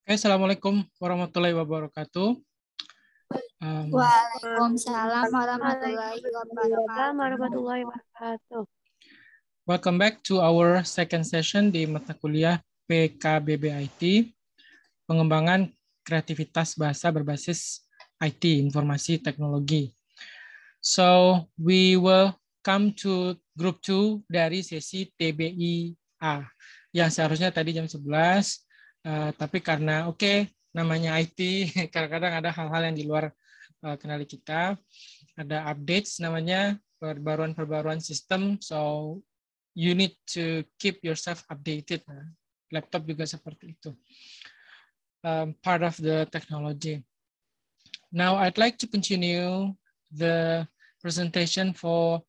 Oke, Assalamualaikum warahmatullahi wabarakatuh. Um, Waalaikumsalam warahmatullahi wabarakatuh. Welcome back to our second session di mata kuliah PKBBIT, pengembangan kreativitas bahasa berbasis IT, informasi teknologi. So, we will come to group 2 dari sesi TBIA yang seharusnya tadi jam 11 Eh, tapi karena oke okay, namanya IT kadang-kadang ada hal-hal yang di luar uh, eh, kenali kita ada updates namanya perbaruan-perbaruan sistem so you need to keep yourself updated nah, laptop juga seperti itu um, part of the technology now I'd like to continue the presentation for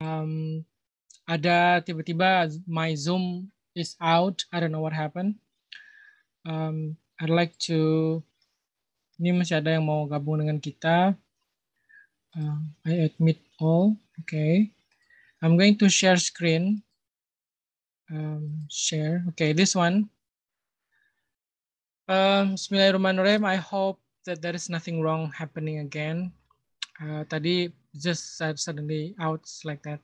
um, ada tiba-tiba my Zoom is out. I don't know what happened. Um, I'd like to. Ini masih ada yang mau gabung dengan kita. Uh, I admit all. Okay. I'm going to share screen. Um, share. Okay, this one. Um, Bismillahirrahmanirrahim. I hope that there is nothing wrong happening again uh, tadi just suddenly out like that.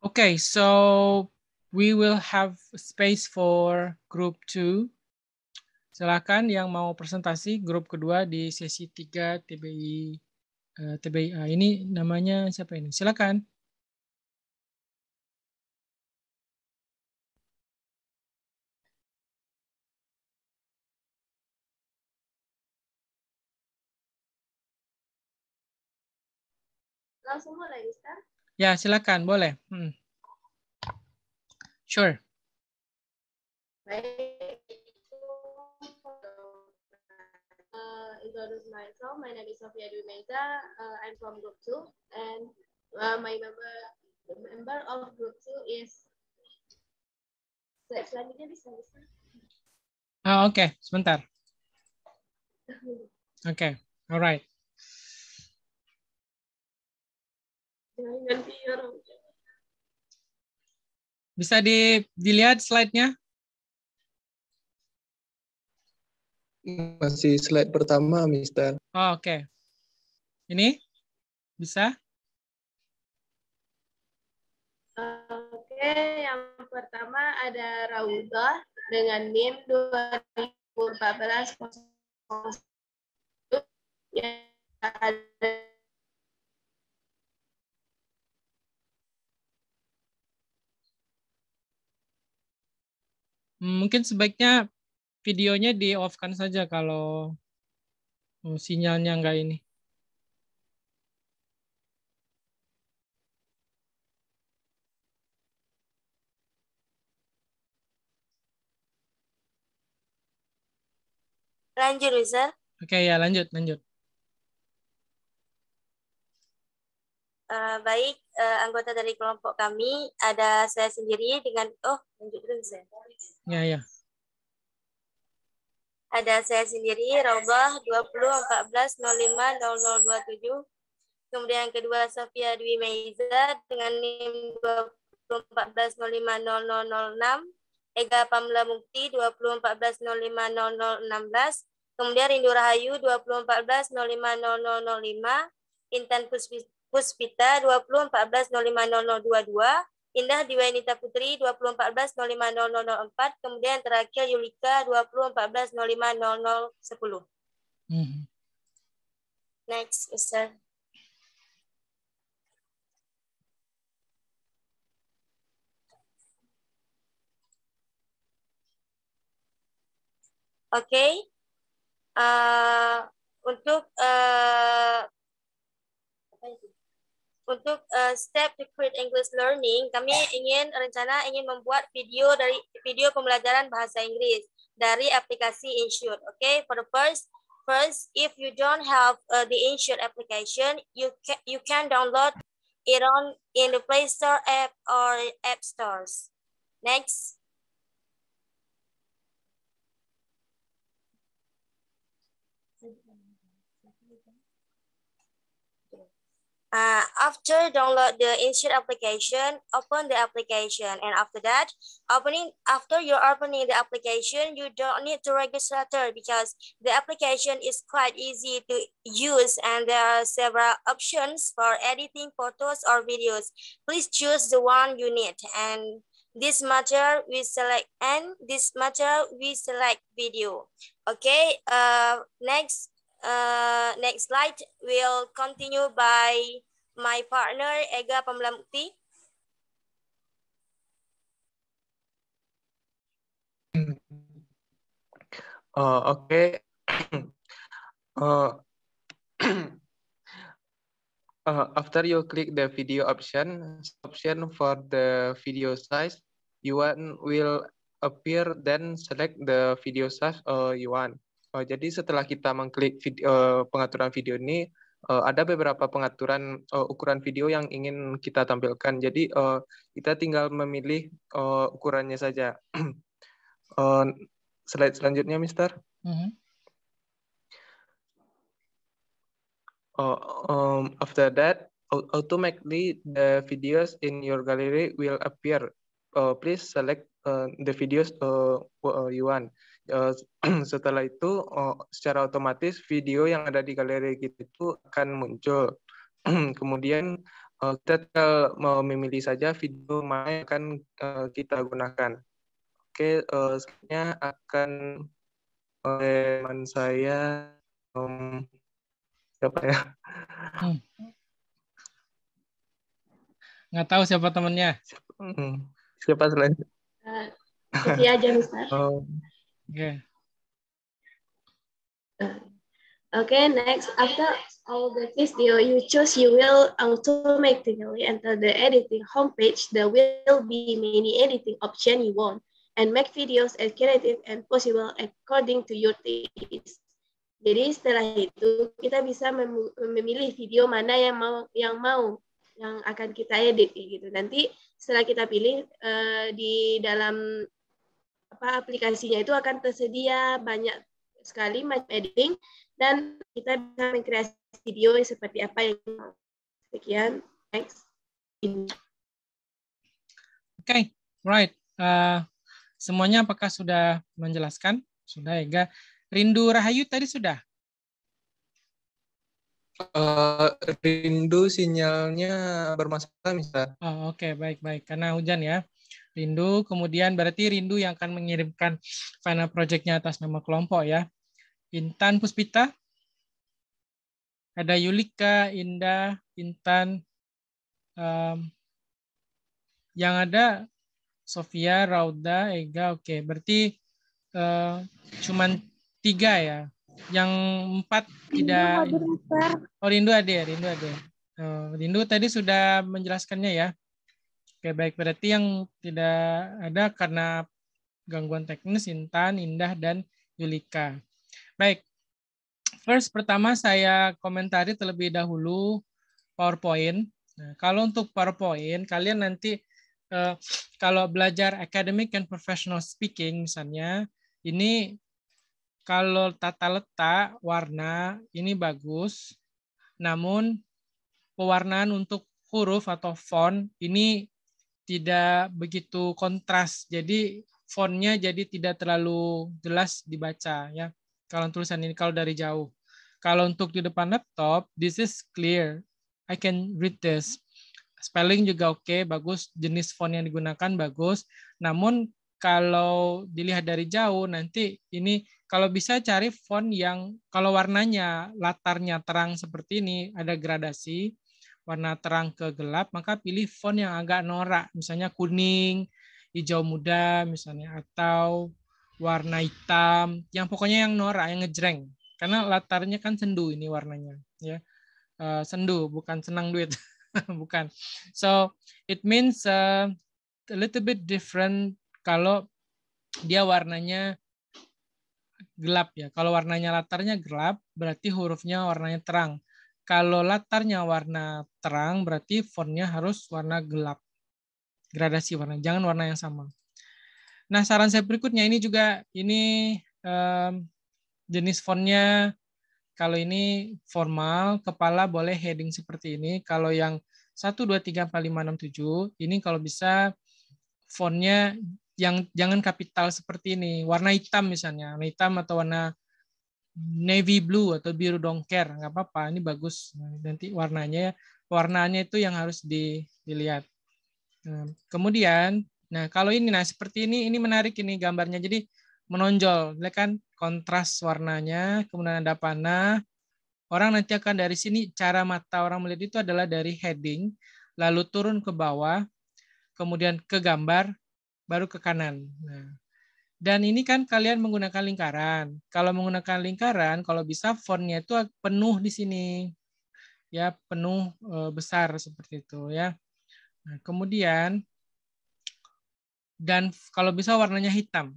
Okay, so we will have space for group two. Silakan yang mau presentasi grup kedua di sesi tiga TBI uh, eh, ini namanya siapa ini? Silakan. Langsung mulai, Mister. Ya, silakan. Boleh. Hmm. Sure. Baik. Uh, introduce myself. My name is Sofia Meza. Uh, I'm from Group 2 and uh, my member member of Group 2 is selanjutnya bisa bisa. Ah, oke, okay. sebentar. Oke, okay. alright. Bisa di, dilihat slide-nya? Masih slide pertama, Mister. Oh, Oke. Okay. Ini? Bisa? Oke, okay, yang pertama ada Raudah dengan NIM 2014 yang ada Hmm, mungkin sebaiknya videonya di off kan saja kalau oh, sinyalnya enggak ini. Lanjut, Rizal. Oke, okay, ya lanjut, lanjut. Eh, baik uh, anggota dari kelompok kami ada saya sendiri dengan oh lanjut dulu saya. Ya ya. Ada saya sendiri Robah 2014050027. Kemudian yang kedua Sofia Dwi Meiza dengan NIM 2014050006. Ega Pamela Mukti 2014050016. Kemudian Rindu Rahayu 2014050005. Intan Puspita Puspita 2014050022, Indah Diwanita Putri 2014050004, kemudian terakhir Yulika 2014050010. Hmm. Next, Ustaz. Oke, okay. uh, eh, untuk uh, apa itu? untuk uh, step to create English learning, kami ingin rencana ingin membuat video dari video pembelajaran bahasa Inggris dari aplikasi Insure. Oke, okay? for the first first if you don't have uh, the Insure application, you can you can download it on in the Play Store app or app stores. Next. Uh, after download the InSheet application, open the application. And after that, opening after you're opening the application, you don't need to register because the application is quite easy to use and there are several options for editing photos or videos. Please choose the one you need. And this matter we select and this matter we select video. Okay, uh, next Uh, next slide will continue by my partner Ega Pamlamukti. Uh, okay. uh, uh, after you click the video option, option for the video size you want will appear. Then select the video size uh, you want. Oh jadi setelah kita mengklik video, eh, pengaturan video ini, eh, ada beberapa pengaturan ukuran video yang ingin kita tampilkan. Jadi kita tinggal memilih ukurannya saja. slide selanjutnya, Mister. Mm -hmm. after that, automatically the videos in your gallery will appear. please select the videos you want. Eh, setelah itu oh, secara otomatis video yang ada di galeri kita itu akan muncul. Kemudian eh, kita tinggal memilih saja video mana yang akan eh, kita gunakan. Oke, sekiranya akan oleh teman saya um, siapa ya? Hmm. Nggak tahu siapa temannya. Siapa, hmm, siapa selain? Uh, aja, Mister. Yeah. Uh, okay, next. After all the video you choose, you will automatically enter the editing homepage. There will be many editing options you want and make videos as creative and possible according to your taste. Jadi setelah itu kita bisa memilih video mana yang mau yang mau yang akan kita edit gitu. Nanti setelah kita pilih uh, di dalam apa aplikasinya itu akan tersedia banyak sekali macam editing dan kita bisa mengkreasi video seperti apa yang sekian Thanks. oke okay. right uh, semuanya apakah sudah menjelaskan sudah Ega Rindu Rahayu tadi sudah uh, rindu sinyalnya bermasalah misal. Oh, Oke okay. baik baik karena hujan ya rindu. Kemudian berarti rindu yang akan mengirimkan final projectnya atas nama kelompok ya. Intan Puspita, ada Yulika, Indah, Intan, um, yang ada Sofia, Rauda, Ega, oke. Okay. Berarti uh, cuman tiga ya. Yang empat tidak. oh rindu ada, ya, rindu ada. Uh, eh, rindu tadi sudah menjelaskannya ya. Oke, baik. Berarti yang tidak ada karena gangguan teknis Intan, Indah, dan Yulika. Baik. First, pertama saya komentari terlebih dahulu PowerPoint. Nah, kalau untuk PowerPoint, kalian nanti eh, kalau belajar academic and professional speaking misalnya, ini kalau tata letak warna ini bagus, namun pewarnaan untuk huruf atau font ini tidak begitu kontras. Jadi fontnya jadi tidak terlalu jelas dibaca ya. Kalau tulisan ini kalau dari jauh. Kalau untuk di depan laptop, this is clear. I can read this. Spelling juga oke, okay, bagus. Jenis font yang digunakan bagus. Namun kalau dilihat dari jauh nanti ini kalau bisa cari font yang kalau warnanya latarnya terang seperti ini ada gradasi warna terang ke gelap, maka pilih font yang agak norak, misalnya kuning, hijau muda misalnya atau warna hitam, yang pokoknya yang norak, yang ngejreng. Karena latarnya kan sendu ini warnanya, ya. Uh, sendu bukan senang duit. bukan. So, it means uh, a little bit different kalau dia warnanya gelap ya. Kalau warnanya latarnya gelap, berarti hurufnya warnanya terang. Kalau latarnya warna terang, berarti fontnya harus warna gelap. Gradasi warna, jangan warna yang sama. Nah, saran saya berikutnya ini juga, ini um, jenis fontnya, kalau ini formal, kepala boleh heading seperti ini. Kalau yang 1, 2, 3, 4, 5, 6, 7, ini kalau bisa fontnya yang jangan kapital seperti ini, warna hitam misalnya, warna hitam atau warna navy blue atau biru dongker nggak apa-apa ini bagus nah, nanti warnanya ya, warnanya itu yang harus dilihat nah, kemudian nah kalau ini nah seperti ini ini menarik ini gambarnya jadi menonjol lihat ya kan kontras warnanya kemudian ada panah orang nanti akan dari sini cara mata orang melihat itu adalah dari heading lalu turun ke bawah kemudian ke gambar baru ke kanan nah dan ini kan kalian menggunakan lingkaran. Kalau menggunakan lingkaran, kalau bisa fontnya itu penuh di sini. Ya, penuh e, besar seperti itu ya. Nah, kemudian dan kalau bisa warnanya hitam.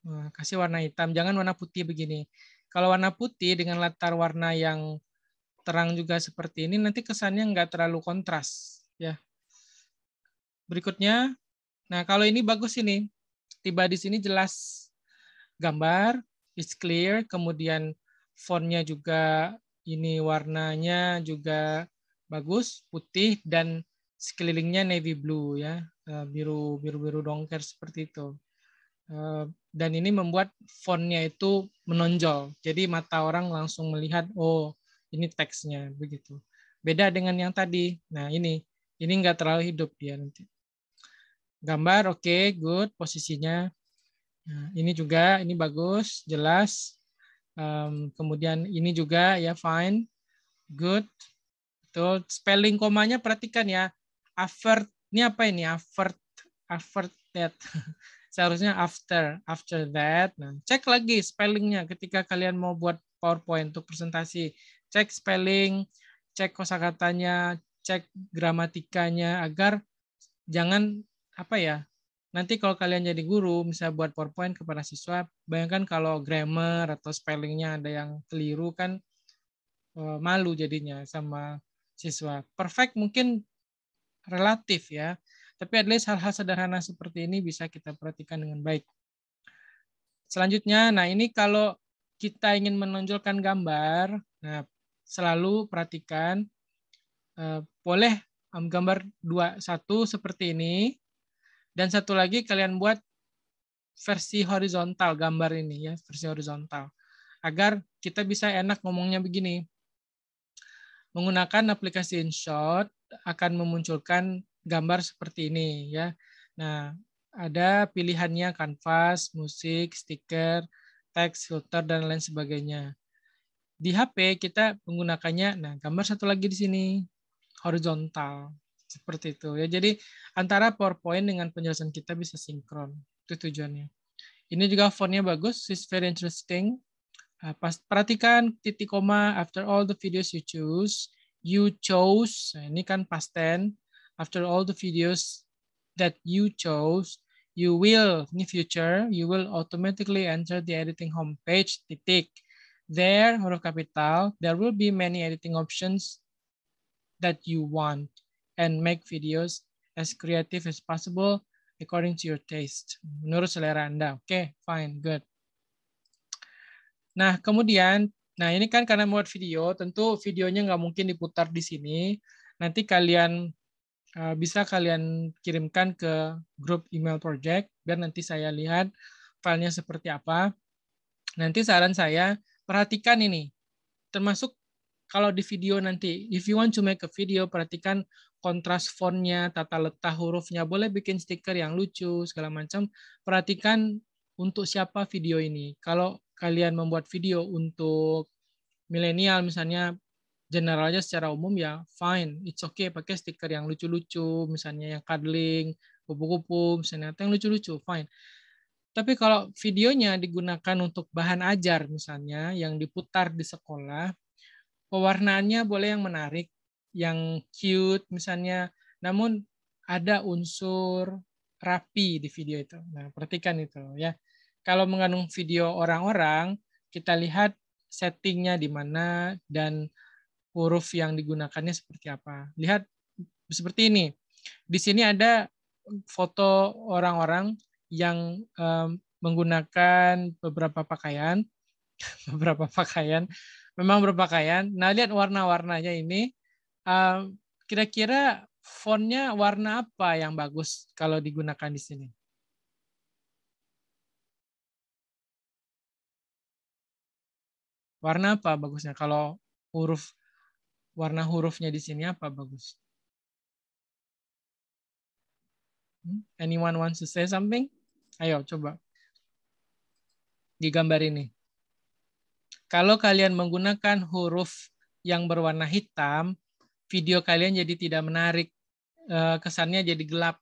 Nah, kasih warna hitam, jangan warna putih begini. Kalau warna putih dengan latar warna yang terang juga seperti ini nanti kesannya nggak terlalu kontras ya. Berikutnya, nah kalau ini bagus ini tiba di sini jelas gambar, is clear, kemudian fontnya juga ini warnanya juga bagus, putih dan sekelilingnya navy blue ya, eh, biru biru biru dongker seperti itu. Eh, dan ini membuat fontnya itu menonjol, jadi mata orang langsung melihat oh ini teksnya begitu. Beda dengan yang tadi. Nah ini ini nggak terlalu hidup dia nanti. Gambar oke, okay, good posisinya. Nah, ini juga, ini bagus, jelas. Um, kemudian ini juga ya fine, good. Betul. Spelling komanya perhatikan ya. Avert, ini apa ini? Avert, after that. Seharusnya after, after that. Nah, cek lagi spellingnya ketika kalian mau buat PowerPoint untuk presentasi. Cek spelling, cek kosakatanya, cek gramatikanya agar jangan apa ya nanti kalau kalian jadi guru misalnya buat PowerPoint kepada siswa bayangkan kalau grammar atau spellingnya ada yang keliru kan eh, malu jadinya sama siswa perfect mungkin relatif ya tapi at least hal-hal sederhana seperti ini bisa kita perhatikan dengan baik selanjutnya nah ini kalau kita ingin menonjolkan gambar nah selalu perhatikan eh, boleh gambar dua satu seperti ini dan satu lagi kalian buat versi horizontal gambar ini ya, versi horizontal. Agar kita bisa enak ngomongnya begini. Menggunakan aplikasi InShot akan memunculkan gambar seperti ini ya. Nah, ada pilihannya kanvas, musik, stiker, teks, filter dan lain sebagainya. Di HP kita menggunakannya nah gambar satu lagi di sini horizontal. Seperti itu ya. Jadi antara PowerPoint dengan penjelasan kita bisa sinkron. Itu tujuannya. Ini juga fontnya bagus. It's very interesting. Ah, pas, perhatikan titik koma after all the videos you choose. You chose. Nah, ini kan past tense. After all the videos that you chose, you will in the future you will automatically enter the editing homepage titik there huruf kapital there will be many editing options that you want and make videos as creative as possible according to your taste. Menurut selera Anda. Oke, okay, fine, good. Nah, kemudian, nah ini kan karena buat video, tentu videonya nggak mungkin diputar di sini. Nanti kalian eh, bisa kalian kirimkan ke grup email project biar nanti saya lihat filenya seperti apa. Nanti saran saya perhatikan ini, termasuk kalau di video nanti, if you want to make a video, perhatikan kontras fontnya, tata letak hurufnya, boleh bikin stiker yang lucu, segala macam. Perhatikan untuk siapa video ini. Kalau kalian membuat video untuk milenial misalnya generalnya secara umum ya fine, it's okay pakai stiker yang lucu-lucu, misalnya yang cuddling, kupu-kupu, misalnya yang lucu-lucu, fine. Tapi kalau videonya digunakan untuk bahan ajar misalnya yang diputar di sekolah, pewarnaannya boleh yang menarik, yang cute misalnya, namun ada unsur rapi di video itu. Nah, perhatikan itu ya. Kalau mengandung video orang-orang, kita lihat settingnya di mana dan huruf yang digunakannya seperti apa. Lihat seperti ini. Di sini ada foto orang-orang yang um, menggunakan beberapa pakaian, beberapa pakaian, memang berpakaian. Nah, lihat warna-warnanya ini kira-kira fontnya warna apa yang bagus kalau digunakan di sini? Warna apa bagusnya? Kalau huruf warna hurufnya di sini apa bagus? Hmm, anyone wants to say something? Ayo coba di gambar ini. Kalau kalian menggunakan huruf yang berwarna hitam, video kalian jadi tidak menarik, eh, kesannya jadi gelap.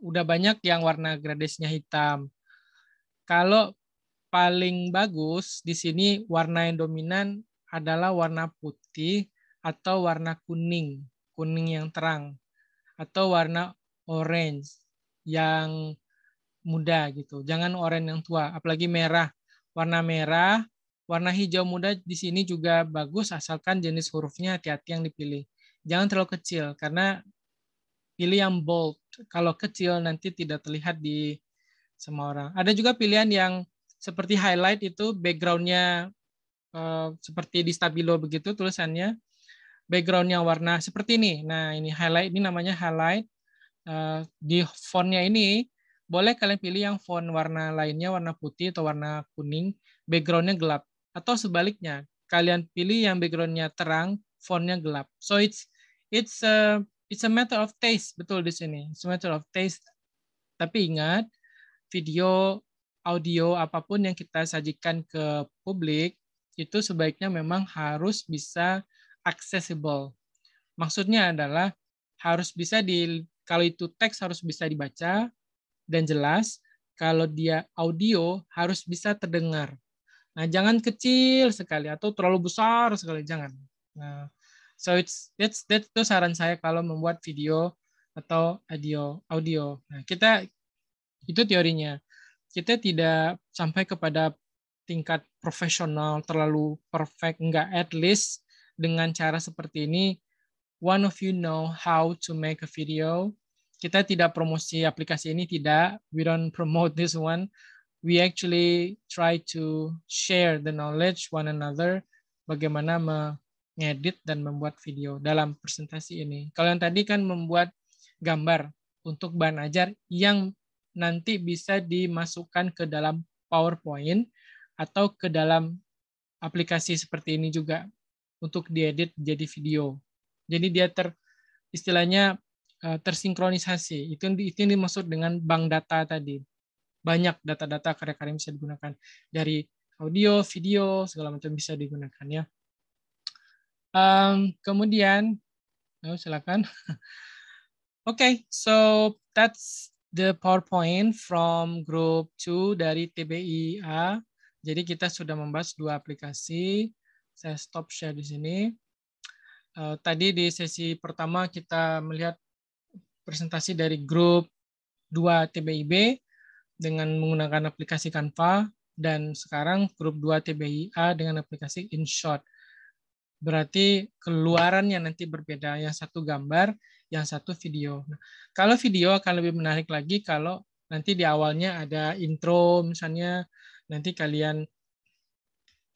Udah banyak yang warna gradasinya hitam. Kalau paling bagus di sini warna yang dominan adalah warna putih atau warna kuning, kuning yang terang atau warna orange yang muda gitu. Jangan orange yang tua, apalagi merah. Warna merah, warna hijau muda di sini juga bagus asalkan jenis hurufnya hati-hati yang dipilih jangan terlalu kecil karena pilih yang bold. Kalau kecil nanti tidak terlihat di semua orang. Ada juga pilihan yang seperti highlight itu backgroundnya uh, seperti di stabilo begitu tulisannya. Backgroundnya warna seperti ini. Nah ini highlight ini namanya highlight. uh, di fontnya ini boleh kalian pilih yang font warna lainnya warna putih atau warna kuning backgroundnya gelap atau sebaliknya kalian pilih yang backgroundnya terang fontnya gelap so it's It's a it's a matter of taste betul di sini. It's a matter of taste. Tapi ingat video, audio apapun yang kita sajikan ke publik itu sebaiknya memang harus bisa accessible. Maksudnya adalah harus bisa di kalau itu teks harus bisa dibaca dan jelas, kalau dia audio harus bisa terdengar. Nah, jangan kecil sekali atau terlalu besar sekali, jangan. Nah, So it's that's that itu saran saya kalau membuat video atau audio audio. Nah, kita itu teorinya. Kita tidak sampai kepada tingkat profesional terlalu perfect enggak at least dengan cara seperti ini one of you know how to make a video. Kita tidak promosi aplikasi ini tidak. We don't promote this one. We actually try to share the knowledge one another bagaimana ngedit dan membuat video dalam presentasi ini. Kalau yang tadi kan membuat gambar untuk bahan ajar yang nanti bisa dimasukkan ke dalam PowerPoint atau ke dalam aplikasi seperti ini juga untuk diedit jadi video. Jadi dia ter istilahnya eh, tersinkronisasi. Itu itu yang dimaksud dengan bank data tadi. Banyak data-data karya-karya bisa digunakan dari audio, video, segala macam bisa digunakan ya. Um, kemudian, oh, silakan. okay, so that's the PowerPoint from group 2 dari TBIA. Jadi kita sudah membahas dua aplikasi. Saya stop share di sini. Uh, tadi di sesi pertama kita melihat presentasi dari grup 2 TBIB dengan menggunakan aplikasi Canva dan sekarang grup 2 TBIA dengan aplikasi InShot. Berarti keluaran yang nanti berbeda. Yang satu gambar, yang satu video. Nah, kalau video akan lebih menarik lagi kalau nanti di awalnya ada intro misalnya nanti kalian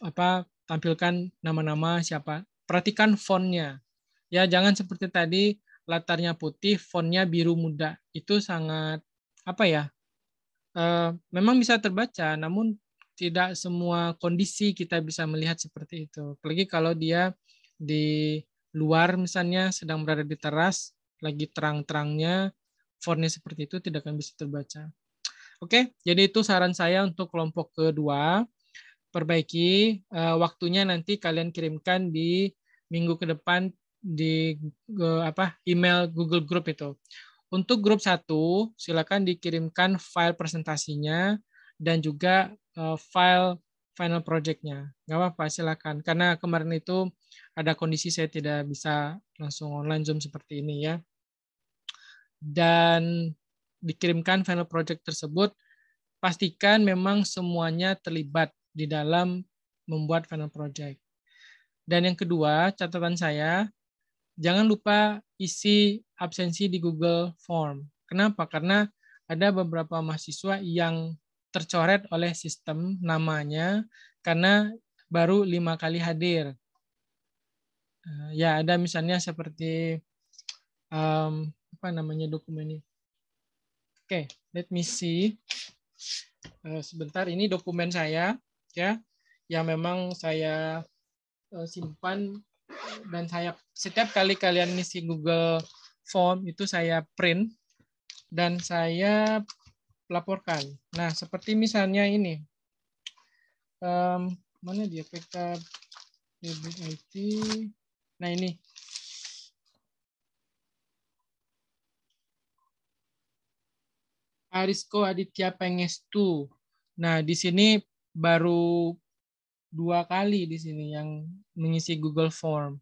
apa tampilkan nama-nama siapa. Perhatikan fontnya. Ya, jangan seperti tadi latarnya putih, fontnya biru muda. Itu sangat apa ya? E, memang bisa terbaca, namun tidak semua kondisi kita bisa melihat seperti itu. Apalagi kalau dia di luar misalnya sedang berada di teras, lagi terang-terangnya, fontnya seperti itu tidak akan bisa terbaca. Oke, jadi itu saran saya untuk kelompok kedua. Perbaiki uh, waktunya nanti kalian kirimkan di minggu ke depan di uh, apa email Google Group itu. Untuk grup satu silakan dikirimkan file presentasinya dan juga uh, file final projectnya. Nggak apa-apa, silakan. Karena kemarin itu ada kondisi saya tidak bisa langsung online Zoom seperti ini ya. Dan dikirimkan final project tersebut, pastikan memang semuanya terlibat di dalam membuat final project. Dan yang kedua, catatan saya, jangan lupa isi absensi di Google Form. Kenapa? Karena ada beberapa mahasiswa yang tercoret oleh sistem namanya karena baru lima kali hadir. Eh, ya, ada misalnya seperti um, apa namanya dokumen ini. Oke, okay, let me see. Uh, sebentar, ini dokumen saya ya yang memang saya uh, simpan dan saya setiap kali kalian isi Google Form itu saya print dan saya laporkan. Nah, seperti misalnya ini. Um, mana dia PK debit IT. Nah, ini. Arisco Aditya Pengestu. Nah, di sini baru dua kali di sini yang mengisi Google Form.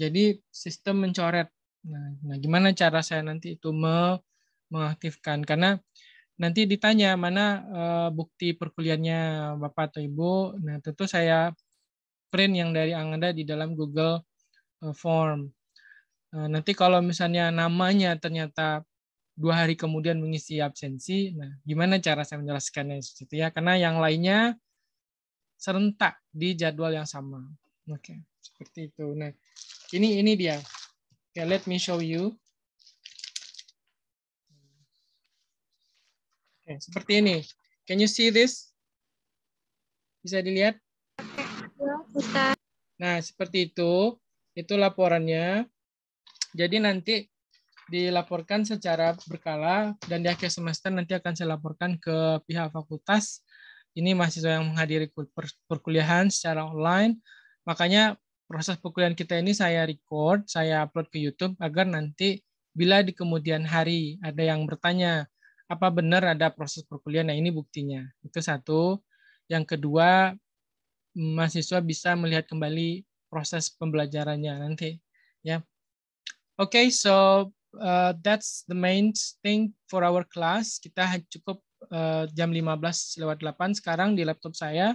Jadi sistem mencoret. Nah, nah gimana cara saya nanti itu me mengaktifkan? Karena nanti ditanya mana uh, bukti perkuliannya Bapak atau Ibu. Nah, tentu saya print yang dari Anda di dalam Google uh, Form. Uh, nanti kalau misalnya namanya ternyata dua hari kemudian mengisi absensi, nah gimana cara saya menjelaskannya itu ya? Karena yang lainnya serentak di jadwal yang sama. Oke, okay. seperti itu. Nah, ini ini dia. Okay, let me show you. Okay, seperti ini. Can you see this? Bisa dilihat? Nah, seperti itu. Itu laporannya. Jadi nanti dilaporkan secara berkala dan di akhir semester nanti akan saya laporkan ke pihak fakultas. Ini mahasiswa yang menghadiri perkuliahan secara online. Makanya proses perkuliahan kita ini saya record, saya upload ke YouTube agar nanti bila di kemudian hari ada yang bertanya, apa benar ada proses perkuliahan. Nah, ini buktinya. Itu satu. Yang kedua, mahasiswa bisa melihat kembali proses pembelajarannya nanti, ya. Yeah. Oke, okay, so uh, that's the main thing for our class. Kita cukup uh, jam 15 lewat 8 sekarang di laptop saya.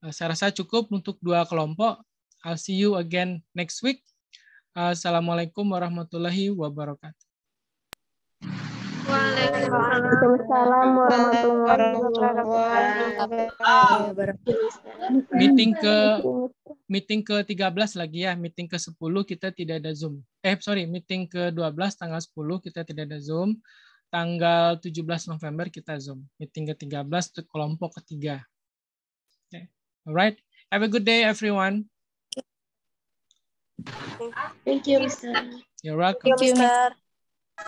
Uh, saya rasa cukup untuk dua kelompok. I'll see you again next week. Uh, assalamualaikum warahmatullahi wabarakatuh. Waalaikumsalam warahmatullahi wabarakatuh. Meeting ke meeting ke 13 lagi ya, meeting ke 10 kita tidak ada Zoom. Eh sorry, meeting ke 12 tanggal 10 kita tidak ada Zoom. Tanggal 17 November kita Zoom. Meeting ke 13 itu kelompok ketiga. Oke. Okay. Alright, have a good day everyone. Thank you, Mr. You're welcome. Thank you, Mr.